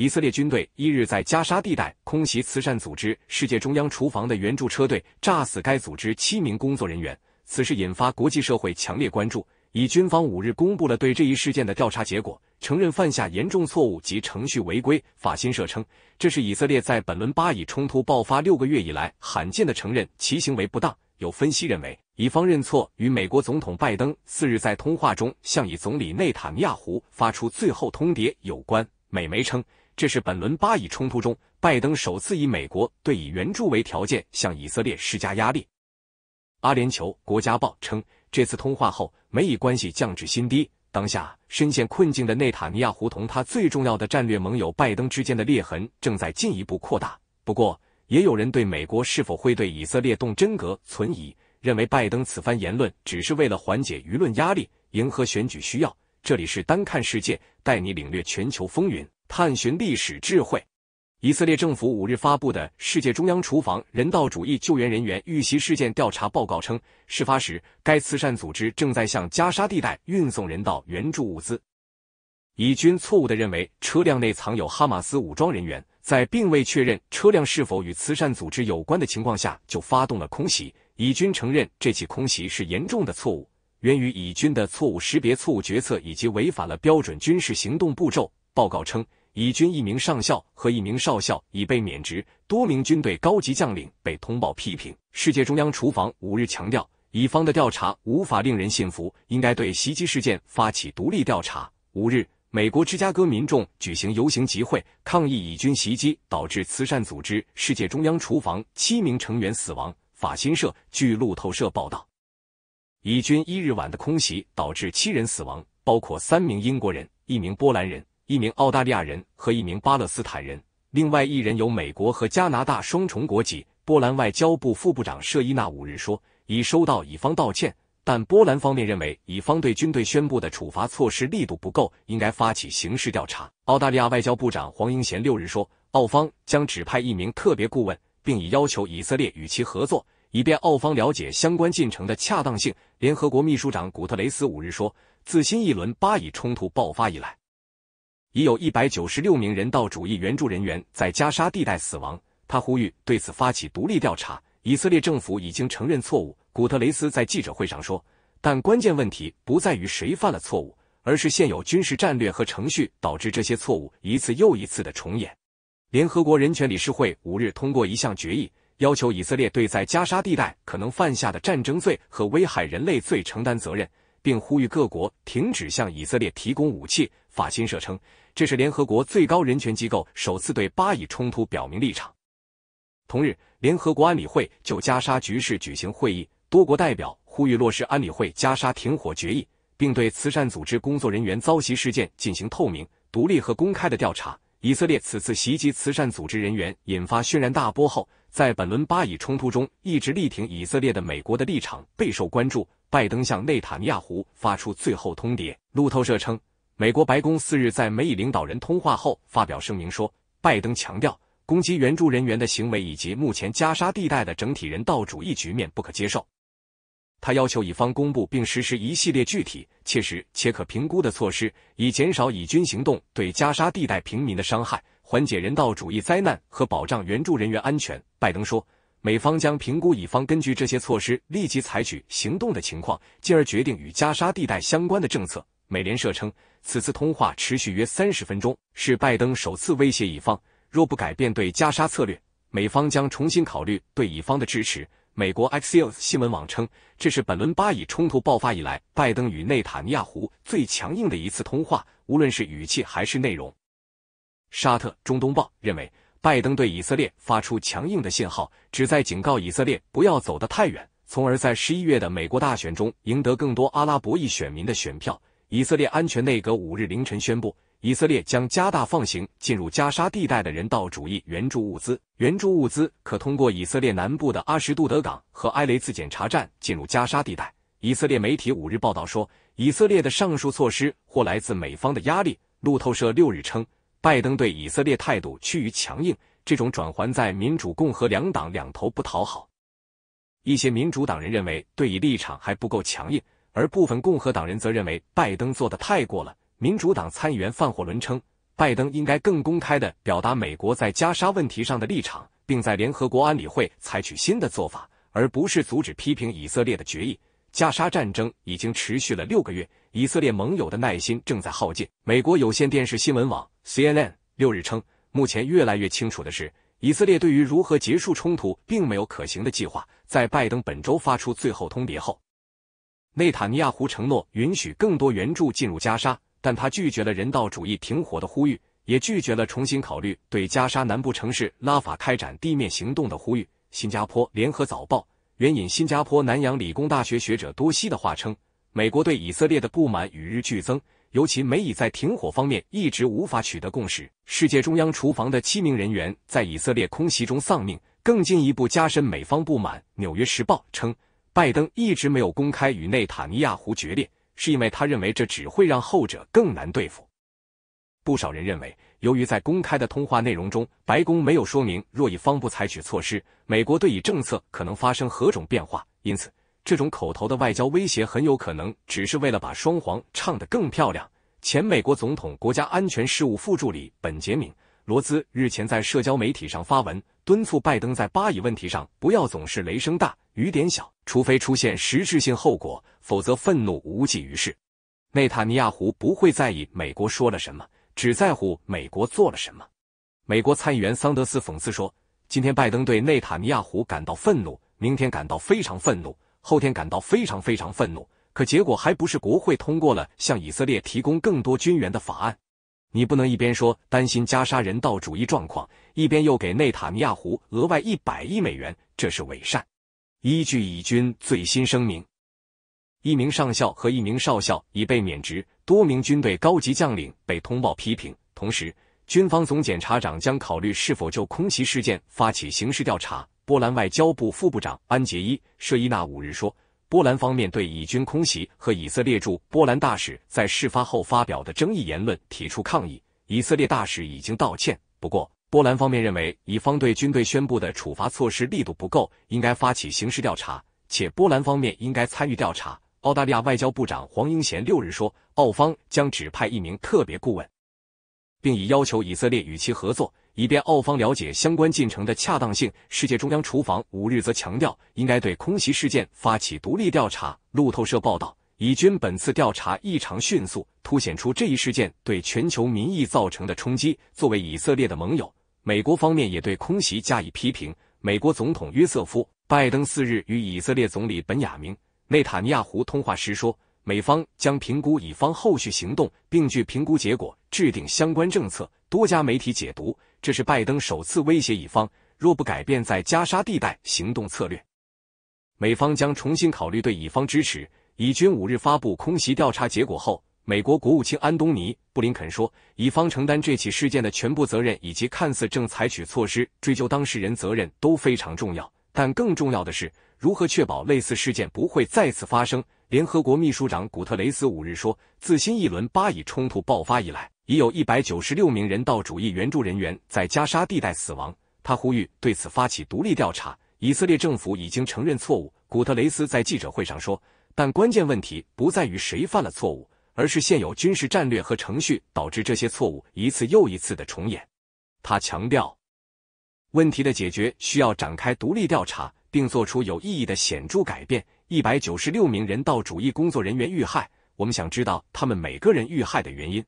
以色列军队一日在加沙地带空袭慈善组织“世界中央厨房”的援助车队，炸死该组织七名工作人员。此事引发国际社会强烈关注。以军方五日公布了对这一事件的调查结果，承认犯下严重错误及程序违规。法新社称，这是以色列在本轮巴以冲突爆发六个月以来罕见的承认其行为不当。有分析认为，以方认错与美国总统拜登四日在通话中向以总理内塔尼亚胡发出最后通牒有关。美媒称。这是本轮巴以冲突中，拜登首次以美国对以援助为条件向以色列施加压力。阿联酋国家报称，这次通话后，美以关系降至新低。当下深陷困境的内塔尼亚胡同他最重要的战略盟友拜登之间的裂痕正在进一步扩大。不过，也有人对美国是否会对以色列动真格存疑，认为拜登此番言论只是为了缓解舆论压力，迎合选举需要。这里是单看世界，带你领略全球风云。探寻历史智慧。以色列政府五日发布的《世界中央厨房》人道主义救援人员遇袭事件调查报告称，事发时该慈善组织正在向加沙地带运送人道援助物资。以军错误的认为车辆内藏有哈马斯武装人员，在并未确认车辆是否与慈善组织有关的情况下，就发动了空袭。以军承认这起空袭是严重的错误，源于以军的错误识别、错误决策以及违反了标准军事行动步骤。报告称。以军一名上校和一名少校已被免职，多名军队高级将领被通报批评。世界中央厨房五日强调，乙方的调查无法令人信服，应该对袭击事件发起独立调查。五日，美国芝加哥民众举行游行集会，抗议以军袭击导致慈善组织世界中央厨房七名成员死亡。法新社据路透社报道，以军一日晚的空袭导致七人死亡，包括三名英国人、一名波兰人。一名澳大利亚人和一名巴勒斯坦人，另外一人有美国和加拿大双重国籍。波兰外交部副部长舍伊纳五日说，已收到乙方道歉，但波兰方面认为乙方对军队宣布的处罚措施力度不够，应该发起刑事调查。澳大利亚外交部长黄英贤六日说，澳方将指派一名特别顾问，并已要求以色列与其合作，以便澳方了解相关进程的恰当性。联合国秘书长古特雷斯五日说，自新一轮巴以冲突爆发以来。已有一百九十六名人道主义援助人员在加沙地带死亡。他呼吁对此发起独立调查。以色列政府已经承认错误。古特雷斯在记者会上说：“但关键问题不在于谁犯了错误，而是现有军事战略和程序导致这些错误一次又一次的重演。”联合国人权理事会五日通过一项决议，要求以色列对在加沙地带可能犯下的战争罪和危害人类罪承担责任。并呼吁各国停止向以色列提供武器。法新社称，这是联合国最高人权机构首次对巴以冲突表明立场。同日，联合国安理会就加沙局势举行会议，多国代表呼吁落实安理会加沙停火决议，并对慈善组织工作人员遭袭事件进行透明、独立和公开的调查。以色列此次袭击慈善组织人员引发轩然大波后。在本轮巴以冲突中一直力挺以色列的美国的立场备受关注。拜登向内塔尼亚胡发出最后通牒。路透社称，美国白宫四日在美以领导人通话后发表声明说，拜登强调攻击援助人员的行为以及目前加沙地带的整体人道主义局面不可接受。他要求以方公布并实施一系列具体、切实且可评估的措施，以减少以军行动对加沙地带平民的伤害。缓解人道主义灾难和保障援助人员安全，拜登说，美方将评估乙方根据这些措施立即采取行动的情况，进而决定与加沙地带相关的政策。美联社称，此次通话持续约三十分钟，是拜登首次威胁乙方，若不改变对加沙策略，美方将重新考虑对乙方的支持。美国 XOS 新闻网称，这是本轮巴以冲突爆发以来，拜登与内塔尼亚胡最强硬的一次通话，无论是语气还是内容。沙特《中东报》认为，拜登对以色列发出强硬的信号，旨在警告以色列不要走得太远，从而在十一月的美国大选中赢得更多阿拉伯裔选民的选票。以色列安全内阁五日凌晨宣布，以色列将加大放行进入加沙地带的人道主义援助物资。援助物资可通过以色列南部的阿什杜德港和埃雷兹检查站进入加沙地带。以色列媒体五日报道说，以色列的上述措施或来自美方的压力。路透社六日称。拜登对以色列态度趋于强硬，这种转环在民主共和两党两头不讨好。一些民主党人认为对以立场还不够强硬，而部分共和党人则认为拜登做的太过了。民主党参议员范霍伦称，拜登应该更公开的表达美国在加沙问题上的立场，并在联合国安理会采取新的做法，而不是阻止批评以色列的决议。加沙战争已经持续了六个月，以色列盟友的耐心正在耗尽。美国有线电视新闻网 （CNN） 六日称，目前越来越清楚的是，以色列对于如何结束冲突并没有可行的计划。在拜登本周发出最后通牒后，内塔尼亚胡承诺允许更多援助进入加沙，但他拒绝了人道主义停火的呼吁，也拒绝了重新考虑对加沙南部城市拉法开展地面行动的呼吁。新加坡联合早报。援引新加坡南洋理工大学学者多西的话称，美国对以色列的不满与日俱增，尤其美以在停火方面一直无法取得共识。世界中央厨房的七名人员在以色列空袭中丧命，更进一步加深美方不满。《纽约时报》称，拜登一直没有公开与内塔尼亚胡决裂，是因为他认为这只会让后者更难对付。不少人认为，由于在公开的通话内容中，白宫没有说明若以方不采取措施，美国对以政策可能发生何种变化，因此这种口头的外交威胁很有可能只是为了把双簧唱得更漂亮。前美国总统国家安全事务副助理本杰明·罗兹日前在社交媒体上发文，敦促拜登在巴以问题上不要总是雷声大雨点小，除非出现实质性后果，否则愤怒无济于事。内塔尼亚胡不会在意美国说了什么。只在乎美国做了什么，美国参议员桑德斯讽刺说：“今天拜登对内塔尼亚胡感到愤怒，明天感到非常愤怒，后天感到非常非常愤怒。可结果还不是国会通过了向以色列提供更多军援的法案？你不能一边说担心加沙人道主义状况，一边又给内塔尼亚胡额外一百亿美元，这是伪善。”依据以军最新声明。一名上校和一名少校已被免职，多名军队高级将领被通报批评。同时，军方总检察长将考虑是否就空袭事件发起刑事调查。波兰外交部副部长安杰伊·舍伊纳五日说，波兰方面对以军空袭和以色列驻波兰大使在事发后发表的争议言论提出抗议。以色列大使已经道歉，不过波兰方面认为，以方对军队宣布的处罚措施力度不够，应该发起刑事调查，且波兰方面应该参与调查。澳大利亚外交部长黄英贤六日说，澳方将指派一名特别顾问，并已要求以色列与其合作，以便澳方了解相关进程的恰当性。世界中央厨房五日则强调，应该对空袭事件发起独立调查。路透社报道，以军本次调查异常迅速，凸显出这一事件对全球民意造成的冲击。作为以色列的盟友，美国方面也对空袭加以批评。美国总统约瑟夫·拜登四日与以色列总理本雅明。内塔尼亚胡通话时说，美方将评估乙方后续行动，并据评估结果制定相关政策。多家媒体解读，这是拜登首次威胁乙方，若不改变在加沙地带行动策略，美方将重新考虑对乙方支持。以军五日发布空袭调查结果后，美国国务卿安东尼·布林肯说，乙方承担这起事件的全部责任，以及看似正采取措施追究当事人责任，都非常重要。但更重要的是。如何确保类似事件不会再次发生？联合国秘书长古特雷斯五日说，自新一轮巴以冲突爆发以来，已有一百九十六名人道主义援助人员在加沙地带死亡。他呼吁对此发起独立调查。以色列政府已经承认错误。古特雷斯在记者会上说，但关键问题不在于谁犯了错误，而是现有军事战略和程序导致这些错误一次又一次的重演。他强调，问题的解决需要展开独立调查。并做出有意义的显著改变。一百九十六名人道主义工作人员遇害，我们想知道他们每个人遇害的原因。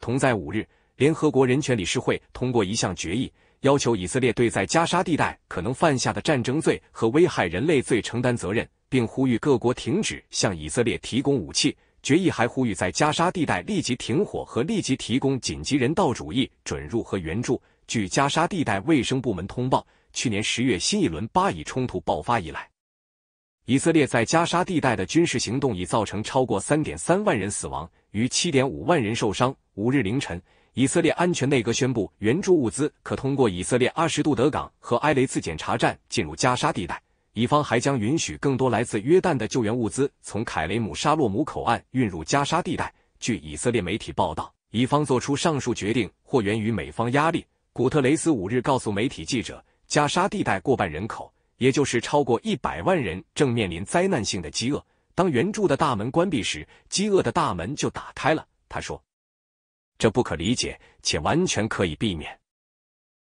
同在五日，联合国人权理事会通过一项决议，要求以色列对在加沙地带可能犯下的战争罪和危害人类罪承担责任，并呼吁各国停止向以色列提供武器。决议还呼吁在加沙地带立即停火和立即提供紧急人道主义准入和援助。据加沙地带卫生部门通报。去年十月，新一轮巴以冲突爆发以来，以色列在加沙地带的军事行动已造成超过三点三万人死亡，逾七点五万人受伤。五日凌晨，以色列安全内阁宣布，援助物资可通过以色列阿什杜德港和埃雷兹检查站进入加沙地带。以方还将允许更多来自约旦的救援物资从凯雷姆沙洛姆口岸运入加沙地带。据以色列媒体报道，以方做出上述决定或源于美方压力。古特雷斯五日告诉媒体记者。加沙地带过半人口，也就是超过一百万人，正面临灾难性的饥饿。当援助的大门关闭时，饥饿的大门就打开了。他说：“这不可理解，且完全可以避免。”